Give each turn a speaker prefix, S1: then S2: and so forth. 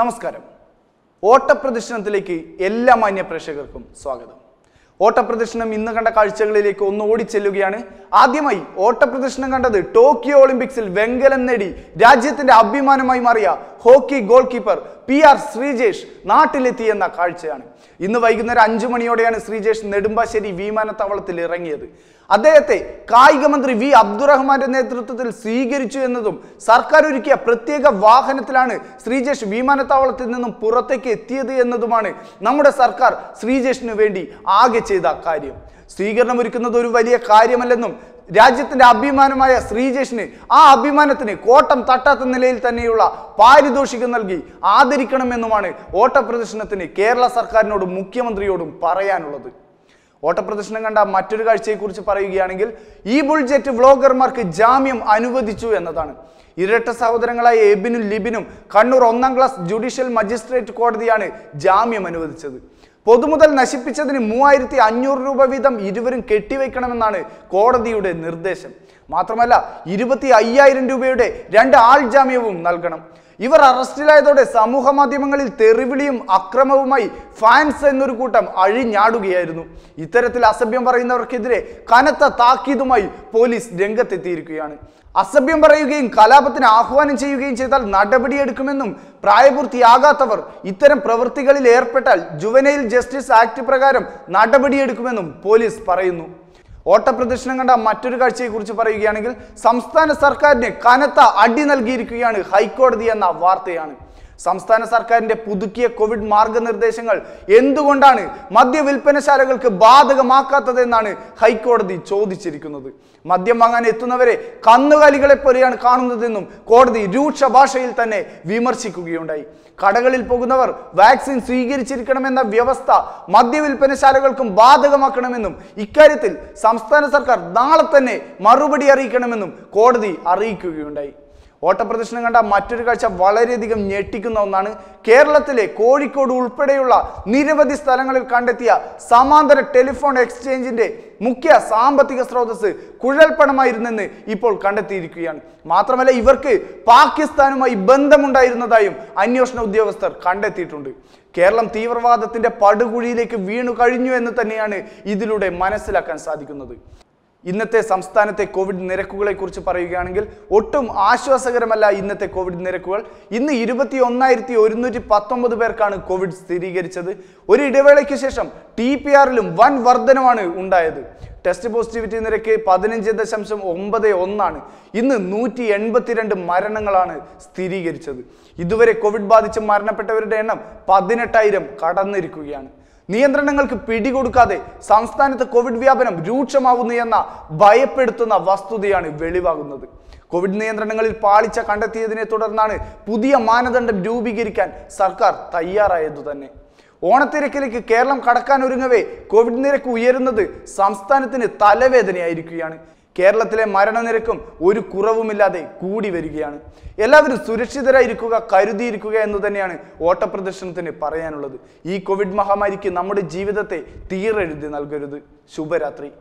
S1: നമസ്കാരം ഓട്ടപ്രദർശനത്തിലേക്ക് എല്ലാ മാന്യ പ്രേക്ഷകർക്കും സ്വാഗതം ഓട്ടപ്രദർശനം ഇന്ന് കണ്ട കാഴ്ചകളിലേക്ക് ഒന്ന് ഓടിച്ചെല്ലുകയാണ് ആദ്യമായി ഓട്ടപ്രദർശനം കണ്ടത് ടോക്കിയോ ഒളിമ്പിക്സിൽ വെങ്കലം നേടി രാജ്യത്തിന്റെ അഭിമാനമായി മാറിയ hockey goal keeper P R Sreejesh നാട്ടിലെത്തിയെന്ന കാഴ്ചയാണ് ഇന്ന് വൈകുന്നേരം അഞ്ചു മണിയോടെയാണ് ശ്രീജേഷ് നെടുമ്പാശ്ശേരി വിമാനത്താവളത്തിൽ ഇറങ്ങിയത് അദ്ദേഹത്തെ കായിക മന്ത്രി വി അബ്ദുറഹ്മാന്റെ നേതൃത്വത്തിൽ സ്വീകരിച്ചു എന്നതും സർക്കാർ ഒരുക്കിയ പ്രത്യേക വാഹനത്തിലാണ് ശ്രീജേഷ് വിമാനത്താവളത്തിൽ നിന്നും പുറത്തേക്ക് എത്തിയത് എന്നതുമാണ് നമ്മുടെ സർക്കാർ ശ്രീജേഷിനു വേണ്ടി ആകെ ചെയ്ത കാര്യം സ്വീകരണം ഒരുക്കുന്നത് ഒരു വലിയ കാര്യമല്ലെന്നും രാജ്യത്തിന്റെ അഭിമാനമായ ശ്രീജേഷിന് ആ അഭിമാനത്തിന് കോട്ടം തട്ടാത്ത നിലയിൽ തന്നെയുള്ള പാരിതോഷികം നൽകി ആദരിക്കണമെന്നുമാണ് ഓട്ടപ്രദർശനത്തിന് കേരള സർക്കാരിനോടും മുഖ്യമന്ത്രിയോടും പറയാനുള്ളത് ഓട്ടപ്രദർശനം കണ്ട മറ്റൊരു കാഴ്ചയെക്കുറിച്ച് പറയുകയാണെങ്കിൽ ഈ ബുൾജെറ്റ് വ്ളോഗർമാർക്ക് ജാമ്യം അനുവദിച്ചു എന്നതാണ് ഇരട്ട സഹോദരങ്ങളായ എബിനും ലിബിനും കണ്ണൂർ ഒന്നാം ക്ലാസ് ജുഡീഷ്യൽ മജിസ്ട്രേറ്റ് കോടതിയാണ് ജാമ്യം അനുവദിച്ചത് പൊതുമുതൽ നശിപ്പിച്ചതിന് മൂവായിരത്തി അഞ്ഞൂറ് രൂപ വീതം ഇരുവരും കെട്ടിവെക്കണമെന്നാണ് കോടതിയുടെ നിർദ്ദേശം മാത്രമല്ല ഇരുപത്തി അയ്യായിരം രൂപയുടെ രണ്ട് ആൾ ജാമ്യവും നൽകണം ഇവർ അറസ്റ്റിലായതോടെ സമൂഹ മാധ്യമങ്ങളിൽ തെറിവിളിയും അക്രമവുമായി ഫാൻസ് എന്നൊരു കൂട്ടം അഴിഞ്ഞാടുകയായിരുന്നു ഇത്തരത്തിൽ അസഭ്യം പറയുന്നവർക്കെതിരെ കനത്ത താക്കീതുമായി പോലീസ് രംഗത്തെത്തിയിരിക്കുകയാണ് അസഭ്യം പറയുകയും കലാപത്തിന് ആഹ്വാനം ചെയ്യുകയും ചെയ്താൽ നടപടിയെടുക്കുമെന്നും പ്രായപൂർത്തിയാകാത്തവർ ഇത്തരം പ്രവൃത്തികളിൽ ഏർപ്പെട്ടാൽ ജുവനൈൽ ജസ്റ്റിസ് ആക്ട് പ്രകാരം നടപടിയെടുക്കുമെന്നും പോലീസ് പറയുന്നു ഓട്ടപ്രദർശനം കണ്ട മറ്റൊരു കാഴ്ചയെക്കുറിച്ച് പറയുകയാണെങ്കിൽ സംസ്ഥാന സർക്കാരിന് കനത്ത അടി നൽകിയിരിക്കുകയാണ് ഹൈക്കോടതി എന്ന വാർത്തയാണ് സംസ്ഥാന സർക്കാരിന്റെ പുതുക്കിയ കോവിഡ് മാർഗനിർദ്ദേശങ്ങൾ എന്തുകൊണ്ടാണ് ബാധകമാക്കാത്തത് ബാധകമാക്കാത്തതെന്നാണ് ഹൈക്കോടതി ചോദിച്ചിരിക്കുന്നത് മദ്യം വാങ്ങാൻ എത്തുന്നവരെ കന്നുകാലികളെ പോലെയാണ് കാണുന്നതെന്നും കോടതി രൂക്ഷ ഭാഷയിൽ തന്നെ വിമർശിക്കുകയുണ്ടായി കടകളിൽ പോകുന്നവർ വാക്സിൻ സ്വീകരിച്ചിരിക്കണമെന്ന വ്യവസ്ഥ വിൽപ്പനശാലകൾക്കും ബാധകമാക്കണമെന്നും ഇക്കാര്യത്തിൽ സംസ്ഥാന സർക്കാർ നാളെ തന്നെ മറുപടി അറിയിക്കണമെന്നും കോടതി അറിയിക്കുകയുണ്ടായി ഓട്ടപ്രദർശനം കണ്ട മറ്റൊരു കാഴ്ച വളരെയധികം ഞെട്ടിക്കുന്ന ഒന്നാണ് കേരളത്തിലെ കോഴിക്കോട് ഉൾപ്പെടെയുള്ള നിരവധി സ്ഥലങ്ങളിൽ കണ്ടെത്തിയ സമാന്തര ടെലിഫോൺ എക്സ്ചേഞ്ചിന്റെ മുഖ്യ സാമ്പത്തിക സ്രോതസ് കുഴൽപ്പണമായിരുന്നെന്ന് ഇപ്പോൾ കണ്ടെത്തിയിരിക്കുകയാണ് മാത്രമല്ല ഇവർക്ക് പാകിസ്ഥാനുമായി ബന്ധമുണ്ടായിരുന്നതായും അന്വേഷണ ഉദ്യോഗസ്ഥർ കണ്ടെത്തിയിട്ടുണ്ട് കേരളം തീവ്രവാദത്തിന്റെ പടുകുഴിയിലേക്ക് വീണു കഴിഞ്ഞു എന്ന് തന്നെയാണ് ഇതിലൂടെ മനസ്സിലാക്കാൻ സാധിക്കുന്നത് ഇന്നത്തെ സംസ്ഥാനത്തെ കോവിഡ് നിരക്കുകളെക്കുറിച്ച് പറയുകയാണെങ്കിൽ ഒട്ടും ആശ്വാസകരമല്ല ഇന്നത്തെ കോവിഡ് നിരക്കുകൾ ഇന്ന് ഇരുപത്തി ഒന്നായിരത്തി ഒരുന്നൂറ്റി പത്തൊമ്പത് പേർക്കാണ് കോവിഡ് സ്ഥിരീകരിച്ചത് ഒരു ഇടവേളയ്ക്ക് ശേഷം ടി പി ആറിലും വൻ വർധനമാണ് ഉണ്ടായത് ടെസ്റ്റ് പോസിറ്റിവിറ്റി നിരക്ക് പതിനഞ്ച് ദശാംശം ഒമ്പത് ഒന്നാണ് ഇന്ന് നൂറ്റി എൺപത്തിരണ്ട് മരണങ്ങളാണ് സ്ഥിരീകരിച്ചത് ഇതുവരെ കോവിഡ് ബാധിച്ച് മരണപ്പെട്ടവരുടെ എണ്ണം പതിനെട്ടായിരം കടന്നിരിക്കുകയാണ് നിയന്ത്രണങ്ങൾക്ക് പിടികൊടുക്കാതെ സംസ്ഥാനത്ത് കോവിഡ് വ്യാപനം രൂക്ഷമാകുന്നു എന്ന ഭയപ്പെടുത്തുന്ന വസ്തുതയാണ് വെളിവാകുന്നത് കോവിഡ് നിയന്ത്രണങ്ങളിൽ പാളിച്ച കണ്ടെത്തിയതിനെ തുടർന്നാണ് പുതിയ മാനദണ്ഡം രൂപീകരിക്കാൻ സർക്കാർ തയ്യാറായതു തന്നെ ഓണത്തിരക്കിലേക്ക് കേരളം കടക്കാൻ ഒരുങ്ങവേ കോവിഡ് നിരക്ക് ഉയരുന്നത് സംസ്ഥാനത്തിന് തലവേദനയായിരിക്കുകയാണ് കേരളത്തിലെ മരണനിരക്കും ഒരു കുറവുമില്ലാതെ കൂടി വരികയാണ് എല്ലാവരും സുരക്ഷിതരായിരിക്കുക കരുതിയിരിക്കുക എന്ന് തന്നെയാണ് ഓട്ടപ്രദർശനത്തിന് പറയാനുള്ളത് ഈ കോവിഡ് മഹാമാരിക്ക് നമ്മുടെ ജീവിതത്തെ തീരെഴുതി നൽകരുത് ശുഭരാത്രി